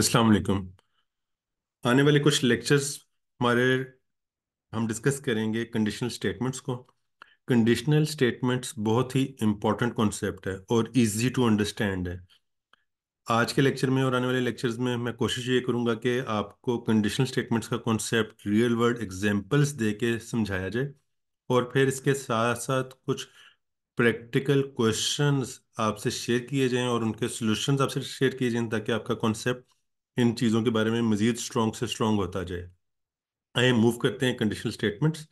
अस्सलाम वालेकुम आने वाले कुछ लेक्चर्स हमारे हम डिस्कस करेंगे कंडीशनल स्टेटमेंट्स को कंडीशनल स्टेटमेंट्स बहुत ही इम्पॉर्टेंट कॉन्सेप्ट है और इजी टू अंडरस्टैंड है आज के लेक्चर में और आने वाले लेक्चर्स में मैं कोशिश ये करूँगा कि आपको कंडीशनल स्टेटमेंट्स का कॉन्सेप्ट रियल वर्ल्ड एग्जाम्पल्स दे के समझाया जाए और फिर इसके साथ साथ कुछ प्रैक्टिकल क्वेश्चंस आपसे शेयर किए जाएं और उनके सॉल्यूशंस आपसे शेयर किए जाएं ताकि आपका कॉन्सेप्ट इन चीज़ों के बारे में मज़ीद स्ट्रॉन्ग से स्ट्रॉन्ग होता जाए आए मूव करते हैं कंडीशनल स्टेटमेंट्स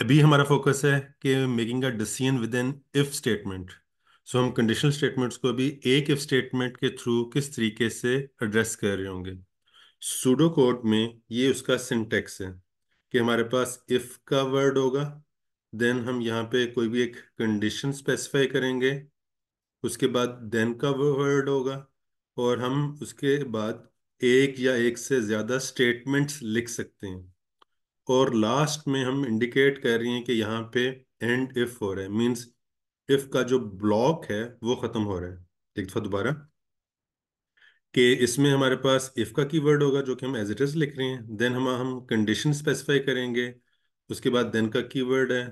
अभी हमारा फोकस है कि making a decision with an if statement so हम कंडीशनल स्टेटमेंट्स को भी एक इफ़ स्टेटमेंट के थ्रू किस तरीके से एड्रेस कर रहे होंगे सूडो कोड में ये उसका सिंटेक्स है कि हमारे पास इफ़ का वर्ड होगा देन हम यहाँ पे कोई भी एक कंडीशन स्पेसिफाई करेंगे उसके बाद देन का वर्ड होगा और हम उसके बाद एक या एक से ज़्यादा स्टेटमेंट्स लिख सकते हैं और लास्ट में हम इंडिकेट कर रहे हैं कि यहाँ पे एंड इफ हो रहा है मींस इफ का जो ब्लॉक है वो ख़त्म हो रहा है एक दफ़ा दोबारा कि इसमें हमारे पास इफ का कीवर्ड होगा जो कि हम एज इट इज़ लिख रहे हैं देन हम हम कंडीशन स्पेसिफाई करेंगे उसके बाद देन का कीवर्ड है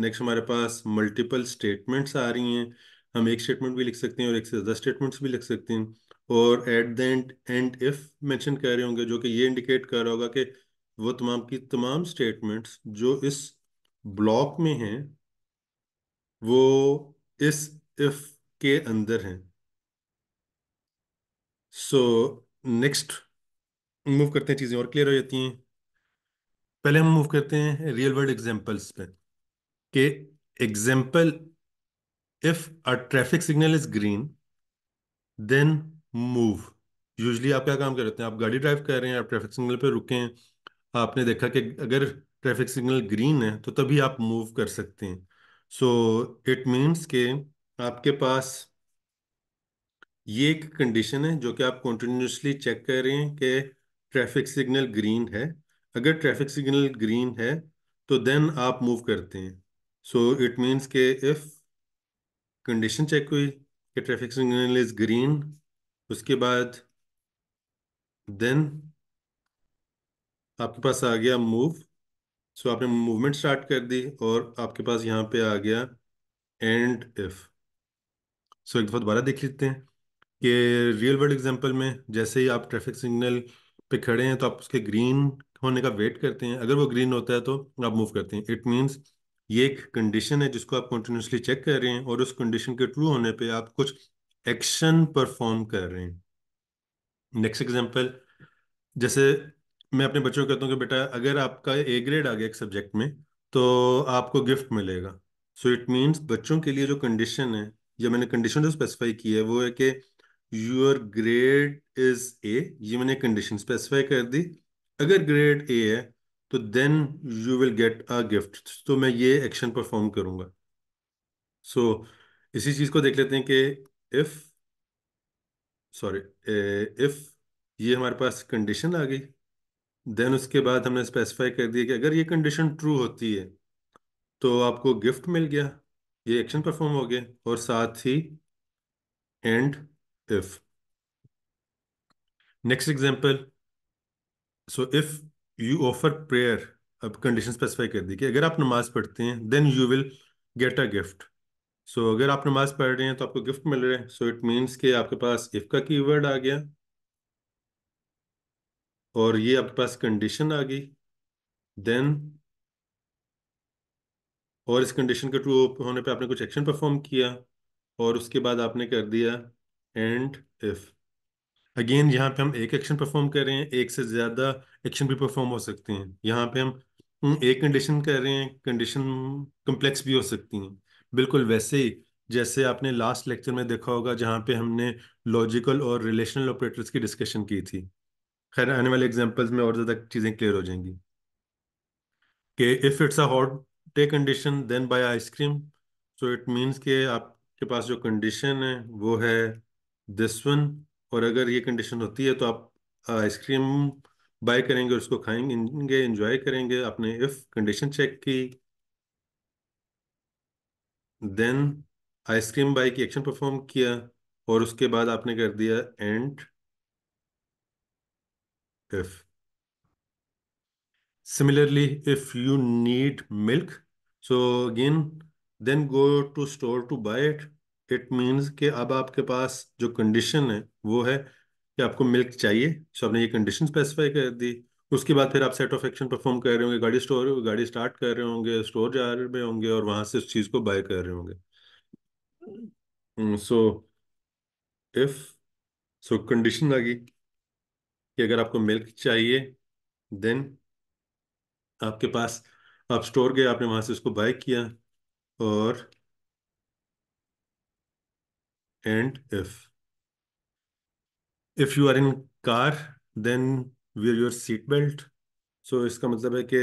नेक्स्ट हमारे पास मल्टीपल स्टेटमेंट्स आ रही हैं हम एक स्टेटमेंट भी लिख सकते हैं और एक से ज़्यादा स्टेटमेंट्स भी लिख सकते हैं और at the end end if mention कर रहे होंगे जो कि ये इंडिकेट कर रहा होगा कि वो तमाम की तमाम स्टेटमेंट्स जो इस ब्लॉक में हैं वो इस इफ के अंदर हैं सो नेक्स्ट मूव करते हैं चीज़ें और क्लियर हो जाती हैं पहले हम मूव करते हैं रियल वर्ल्ड एग्जांपल्स पे कि example if a traffic signal is green then move usually आप क्या काम करते हैं आप गाड़ी ड्राइव कर रहे हैं आप ट्रैफिक सिग्नल पर रुके हैं आपने देखा कि अगर ट्रैफिक सिग्नल ग्रीन है तो तभी आप मूव कर सकते हैं सो इट मीन्स के आपके पास ये एक कंडीशन है जो कि आप कंटिन्यूसली चेक कर रहे हैं कि ट्रैफिक सिग्नल ग्रीन है अगर ट्रैफिक सिग्नल ग्रीन है तो देन आप मूव करते हैं सो इट मीन्स के इफ़ कंडीशन चेक हुई कि ट्रैफिक सिग्नल इज़ ग्रीन उसके बाद देन आपके पास आ गया मूव सो आपने मूवमेंट स्टार्ट कर दी और आपके पास यहाँ पे आ गया एंड इफ सो एक दफ़ा दोबारा देख लेते हैं कि रियल वर्ल्ड एग्जांपल में जैसे ही आप ट्रैफिक सिग्नल पे खड़े हैं तो आप उसके ग्रीन होने का वेट करते हैं अगर वो ग्रीन होता है तो आप मूव करते हैं इट मीन्स ये एक कंडीशन है जिसको आप कंटिन्यूसली चेक कर रहे हैं और उस कंडीशन के ट्रू होने पे आप कुछ एक्शन परफॉर्म कर रहे हैं नेक्स्ट एग्जांपल जैसे मैं अपने बच्चों को कहता हूँ कि बेटा अगर आपका ए ग्रेड आ गया एक सब्जेक्ट में तो आपको गिफ्ट मिलेगा सो इट मीन्स बच्चों के लिए जो कंडीशन है या मैंने कंडीशन जो स्पेसिफाई की है वो है कि योर ग्रेड इज ए ये मैंने कंडीशन स्पेसिफाई कर दी अगर ग्रेड ए है तो then you will get a gift तो मैं ये एक्शन परफॉर्म करूंगा सो so, इसी चीज़ को देख लेते हैं कि इफ सॉरी इफ ये हमारे पास कंडीशन आ गई देन उसके बाद हमने स्पेसिफाई कर दिया कि अगर ये कंडीशन ट्रू होती है तो आपको गिफ्ट मिल गया ये एक्शन परफॉर्म हो गया और साथ ही and if next example so if you offer prayer अब कंडीशन स्पेसिफाई कर दी कि अगर आप नमाज पढ़ते हैं then you will get a gift so so, अगर आप नमाज पढ़ रहे हैं तो आपको गिफ्ट मिल रहे हैं सो इट मीन्स कि आपके पास इफ का वर्ड आ गया और ये आपके पास कंडीशन आ गई देन और इस कंडीशन के ट्रू होने पे आपने कुछ एक्शन परफॉर्म किया और उसके बाद आपने कर दिया एंड इफ अगेन यहाँ पे हम एक एक्शन परफॉर्म कर रहे हैं एक से ज़्यादा एक्शन भी परफॉर्म हो सकते हैं यहाँ पे हम हम्म, एक कंडीशन कर रहे हैं कंडीशन कम्प्लेक्स भी हो सकती हैं बिल्कुल वैसे ही जैसे आपने लास्ट लेक्चर में देखा होगा जहाँ पे हमने लॉजिकल और रिलेशनल ऑपरेटर्स की डिस्कशन की थी खैर आने वाले एग्जांपल्स में और ज़्यादा चीज़ें क्लियर हो जाएंगी कि if it's a hot day condition then buy ice cream so it means के आपके पास जो कंडीशन है वो है दिस वन और अगर ये कंडीशन होती है तो आप आइसक्रीम बाय करेंगे उसको खाएंगे इंजॉय करेंगे आपने इफ़ कंडीशन चेक की देन आइसक्रीम बाई की एक्शन परफॉर्म किया और उसके बाद आपने कर दिया and if similarly if you need milk so again then go to store to buy it it means कि अब आपके पास जो कंडीशन है वो है कि आपको मिल्क चाहिए सो so आपने ये कंडीशन स्पेसिफाई कर दी उसके बाद फिर आप सेट ऑफ एक्शन परफॉर्म कर रहे होंगे गाड़ी स्टोर गाड़ी स्टार्ट कर रहे होंगे स्टोर जा रहे होंगे और वहां से उस चीज को बाय कर रहे होंगे सो इफ सो कंडीशन आ गई कि अगर आपको मिल्क चाहिए देन आपके पास आप स्टोर गए आपने वहां से उसको बाय किया और and if if you are in car then wear your seat belt so इसका मतलब है कि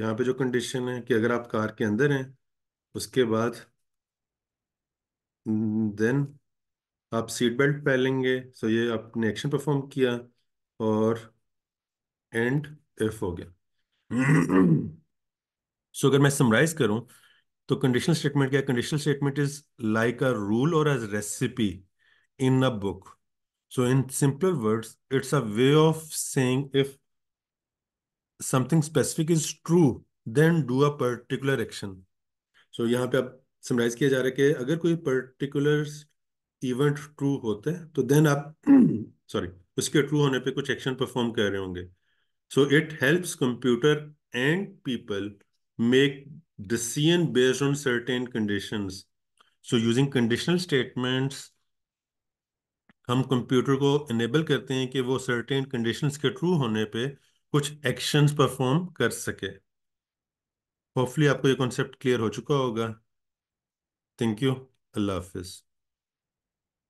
यहाँ पे जो कंडीशन है कि अगर आप कार के अंदर हैं उसके बाद देन आप सीट बेल्ट लेंगे सो ये आपने एक्शन परफॉर्म किया और एंड एफ हो गया सो so, अगर मैं समराइज करूं तो कंडीशनल स्टेटमेंट क्या conditional statement is like a rule और as recipe in a book So in simpler words, it's a way of saying if something specific is true, then do a particular action. So यहाँ पे आप summarise किया जा रहा है कि अगर कोई पर्टिकुलर इवेंट ट्रू होता है तो देन आप सॉरी उसके ट्रू होने पे कुछ एक्शन परफॉर्म कर रहे होंगे so it helps computer and people make decision based on certain conditions so using conditional statements हम कंप्यूटर को इनेबल करते हैं कि वो सर्टेन कंडीशंस के ट्रू होने पे कुछ एक्शंस परफॉर्म कर सके होपफुली आपको ये कॉन्सेप्ट क्लियर हो चुका होगा थैंक यू अल्लाह हाफिज़